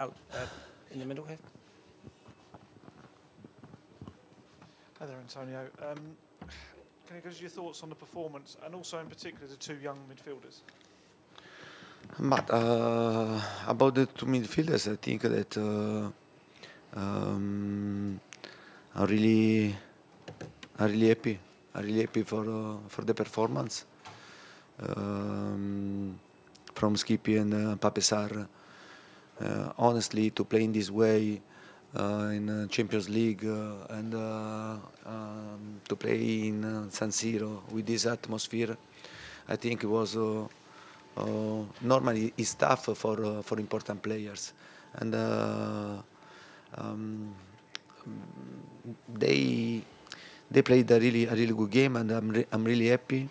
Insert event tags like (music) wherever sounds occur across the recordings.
out uh, in the middle here. Hi there, Antonio. Um, can you give us your thoughts on the performance and also, in particular, the two young midfielders? But uh, about the two midfielders, I think that uh, um, I'm really, I'm really happy. I'm really happy for uh, for the performance um, from Skippy and uh, Papesar. Uh, honestly, to play in this way uh, in uh, Champions League and um, to play in San Siro with this atmosphere, I think it was normally it's tough for for important players, and um, they they played a really a really good game, and I'm re I'm really happy.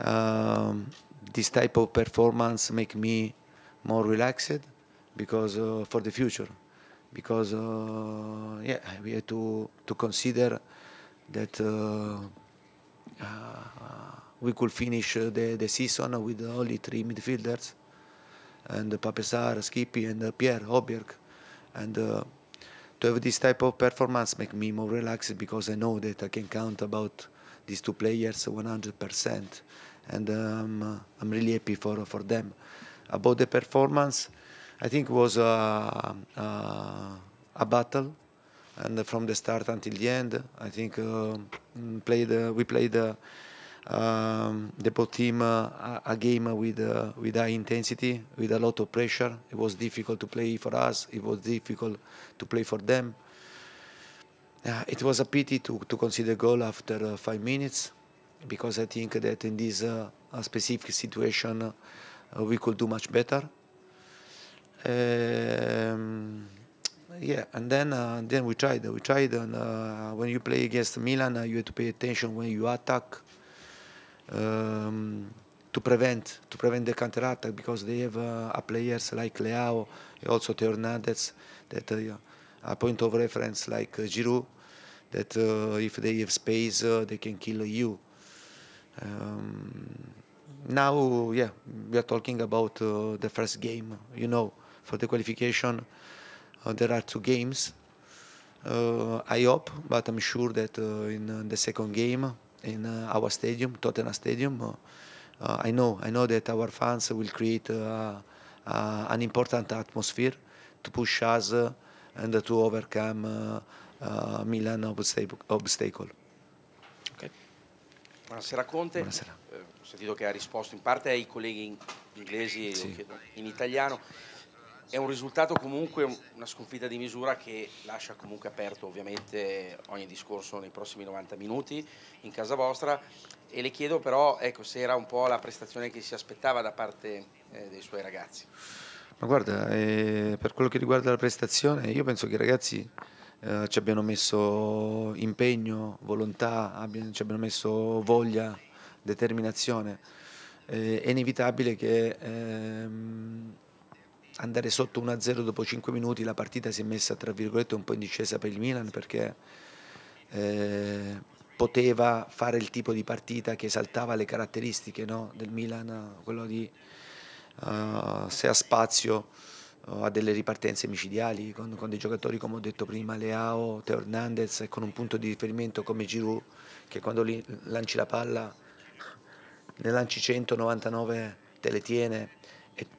Um, this type of performance make me more relaxed because uh, for the future, because uh, yeah, we have to to consider that uh, uh, we could finish uh, the, the season with only three midfielders, and Papesar, Skippy, and Pierre Hobjerg, and to have this type of performance make me more relaxed because I know that I can count about these two players 100%, and um, I'm really happy for for them. About the performance, I think was a, uh, a, uh, a battle, and from the start until the end, I think uh, mm, played we played. Um, the both team uh, a game with uh, with high intensity, with a lot of pressure. It was difficult to play for us. It was difficult to play for them. Uh, it was a pity to, to consider goal after five minutes, because I think that in this specific situation we could do much better. Um, yeah, and then uh, then we tried. We tried, and uh, when you play against Milan, uh, you have to pay attention when you attack um, to prevent to prevent the counter attack because they have uh, players like Leao, also Teo Hernandez, that uh, a point of reference like uh, Giroud, that if they have space, they can kill you. Um, now, yeah, we are talking about the first game. You know. for the qualification. Uh, there are two games. Uh, I hope, but I'm sure that uh, in the second game in our stadium, Tottenham Stadium, I know I know that our fans will create an important atmosphere to push us and to overcome Milan obstacle. Okay. Buonasera Conte, Buonasera. Eh, ho sentito che ha risposto in parte ai colleghi inglesi sì. in italiano è un risultato comunque, una sconfitta di misura che lascia comunque aperto ovviamente ogni discorso nei prossimi 90 minuti in casa vostra e le chiedo però ecco, se era un po' la prestazione che si aspettava da parte eh, dei suoi ragazzi. Ma guarda, eh, per quello che riguarda la prestazione, io penso che i ragazzi eh, ci abbiano messo impegno, volontà, abbiano, ci abbiano messo voglia, determinazione. Eh, è inevitabile che... Ehm, andare sotto 1-0 dopo 5 minuti la partita si è messa tra virgolette un po' in discesa per il Milan perché eh, poteva fare il tipo di partita che esaltava le caratteristiche no, del Milan, quello di uh, se ha spazio uh, eh, a delle ripartenze micidiali con, con, dei giocatori come ho detto prima Leao, Teo Hernandez e con un punto di riferimento come Giroud che quando lanci la palla ne lanci 199 te le tiene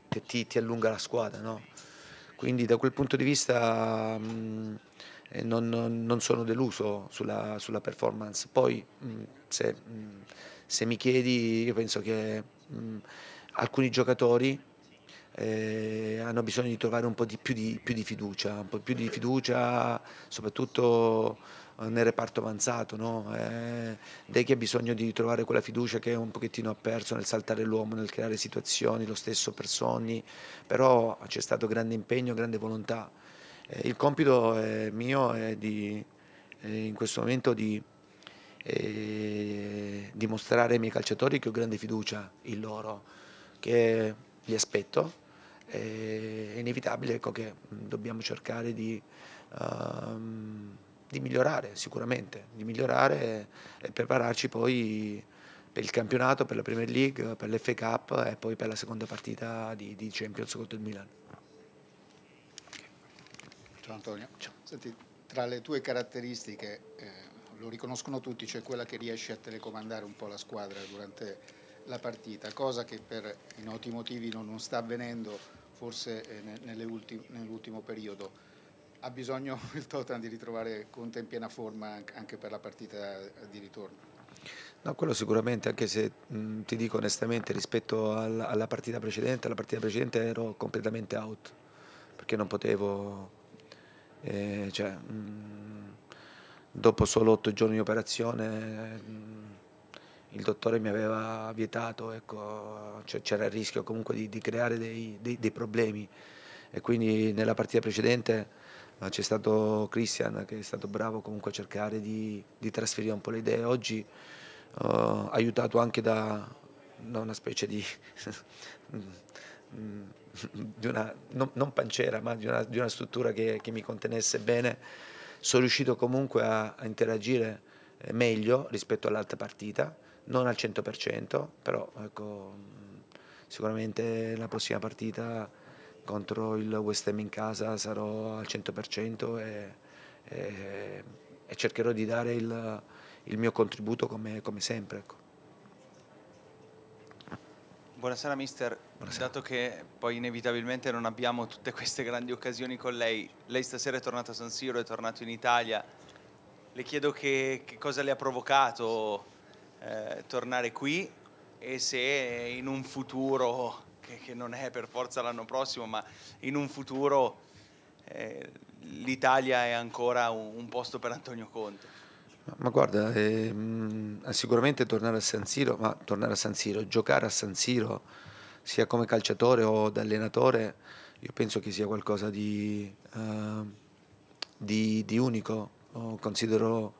che ti, ti allunga la squadra. No? Quindi da quel punto di vista mh, mm, eh, non, non, sono deluso sulla, sulla performance. Poi mh, mm, se, mh, mm, se, mi chiedi, io penso che alcuni giocatori eh, hanno bisogno di trovare un po' di più, di, più di fiducia, un po' più di fiducia soprattutto nel reparto avanzato, no? eh, Dechi ha bisogno di trovare quella fiducia che un pochettino ha perso nel saltare l'uomo, nel creare situazioni, lo stesso per Sonny, però c'è stato grande impegno, grande volontà. Eh, il compito è eh, mio è di, eh, in questo momento di dimostrare ai miei calciatori che ho grande fiducia in loro, che li aspetto è inevitabile ecco, che mm, dobbiamo cercare di um, di migliorare sicuramente, di migliorare e prepararci poi per il campionato, per la Premier League, per l'FA Cup e poi per la seconda partita di, di Champions contro il Milan. Ciao Antonio. Ciao. Senti, tra le tue caratteristiche, eh, lo riconoscono tutti, c'è cioè quella che riesce a telecomandare un po' la squadra durante la partita, cosa che per i noti motivi non, non sta avvenendo forse eh, nell'ultimo periodo ha bisogno (laughs) il Tottenham di ritrovare Conte in piena forma anche per la partita di ritorno. No, quello sicuramente, anche se mh, mm, ti dico onestamente, rispetto alla, alla, partita precedente, alla partita precedente ero completamente out, perché non potevo, eh, cioè, mh, mm, dopo solo otto giorni di operazione mh, mm, il dottore mi aveva vietato, ecco, cioè, c'era il rischio comunque di, di creare dei, dei, dei problemi e quindi nella partita precedente Ah, c'è stato Christian che è stato bravo comunque a cercare di, di trasferire un po' le idee. Oggi uh, aiutato anche da una specie di, (laughs) di una, non, non, pancera, ma di una, di una struttura che, che, mi contenesse bene, sono riuscito comunque a, a interagire eh, meglio rispetto all'altra partita, non al 100%, però ecco, sicuramente la prossima partita contro il West Ham in casa sarò al 100% e, e, e cercherò di dare il, il mio contributo come, come sempre. Ecco. Buonasera mister, Buonasera. dato che poi inevitabilmente non abbiamo tutte queste grandi occasioni con lei, lei stasera è tornato a San Siro, è tornato in Italia, le chiedo che, che cosa le ha provocato eh, tornare qui e se in un futuro che, che non è per forza l'anno prossimo, ma in un futuro eh, l'Italia è ancora un, un, posto per Antonio Conte. Ma guarda, eh, sicuramente tornare a San Siro, ma tornare a San Siro, giocare a San Siro, sia come calciatore o da allenatore, io penso che sia qualcosa di, eh, di, di unico. Oh, considero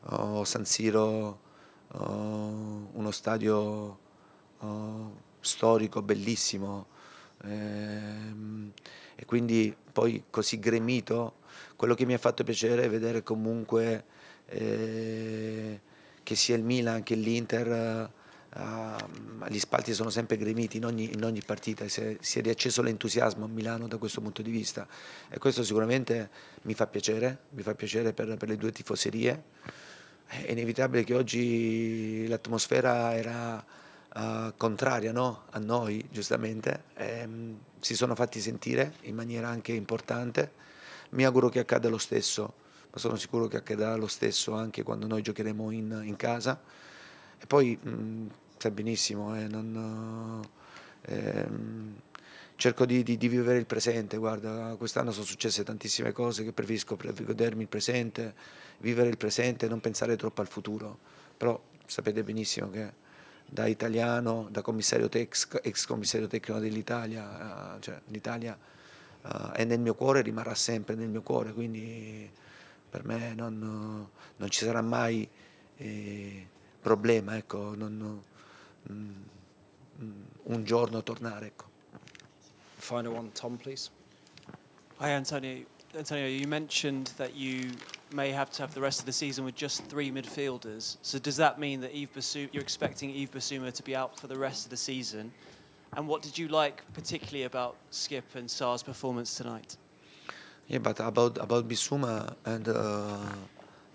oh, San Siro oh, uno stadio oh, storico, bellissimo ehm, e quindi poi così gremito, quello che mi ha fatto piacere è vedere comunque eh, che sia il Milan che l'Inter Uh, gli spalti sono sempre gremiti in ogni, in ogni partita, si è, si è, riacceso l'entusiasmo a Milano da questo punto di vista e questo sicuramente mi fa piacere, mi fa piacere per, per le due tifoserie. È inevitabile che oggi l'atmosfera era eh, contraria no? a noi, giustamente, ehm, si sono fatti sentire in maniera anche importante. Mi auguro che accada lo stesso, ma sono sicuro che accadrà lo stesso anche quando noi giocheremo in, in casa. E poi, mh, mm, sai benissimo, eh, non, ehm, cerco di, di, di, vivere il presente, guarda, quest'anno sono successe tantissime cose che preferisco godermi il presente, vivere il presente e non pensare troppo al futuro, però sapete benissimo che da italiano, da commissario ex, ex commissario tecnico dell'Italia, eh, cioè l'Italia eh, è nel mio cuore e rimarrà sempre nel mio cuore, quindi per me non, non ci sarà mai eh, problema, ecco, non, mm, un giorno tornare. Ecco. Final one, Tom, please. Hi, Antonio. Antonio, you mentioned that you may have to have the rest of the season with just three midfielders. So does that mean that Eve Basuma, you're expecting Eve Basuma to be out for the rest of the season? And what did you like particularly about Skip and Sar's performance tonight? Yeah, but about about Bisuma and uh,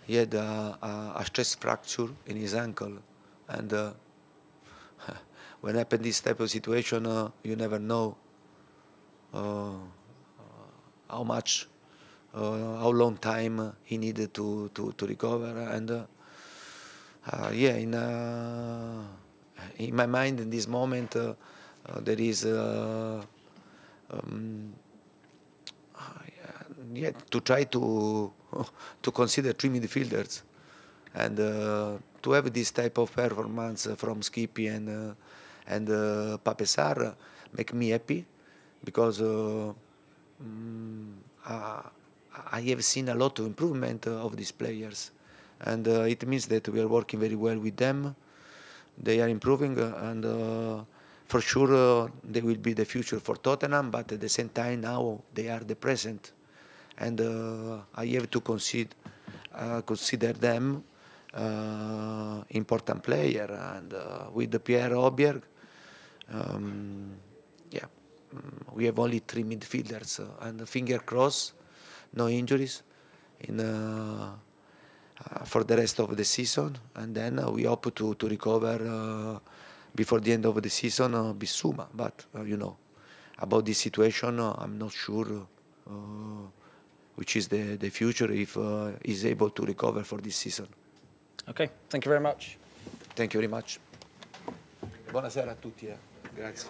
he had uh, a stress fracture in his ankle, and uh, (laughs) when happen this type of situation, uh, you never know uh, uh, how much uh, how long time he needed to, to, to recover. And uh, uh, yeah, in, in my mind, in this moment, there is um, yeah, to try to (laughs) to consider three midfielders and uh, to have this type of performance from Skippy and uh, and uh, Papesar make me happy because uh, mm, I have seen a lot of improvement uh, of these players, and uh, it means that we are working very well with them. They are improving, uh, and for sure they will be the future for Tottenham. But at the same time, now they are the present, and I have to consider consider them uh, important player and uh, with Pierre Oberg, um, yeah, mm, we have only three midfielders uh, and finger crossed no injuries in, uh, uh, for the rest of the season. And then uh, we hope to, to recover uh, before the end of the season uh, But, uh, you know, about this situation, I'm not sure which is the, the future if he's able to recover for this season. Okay, thank you very much. Thank you very much. Buonasera a tutti, eh. grazie.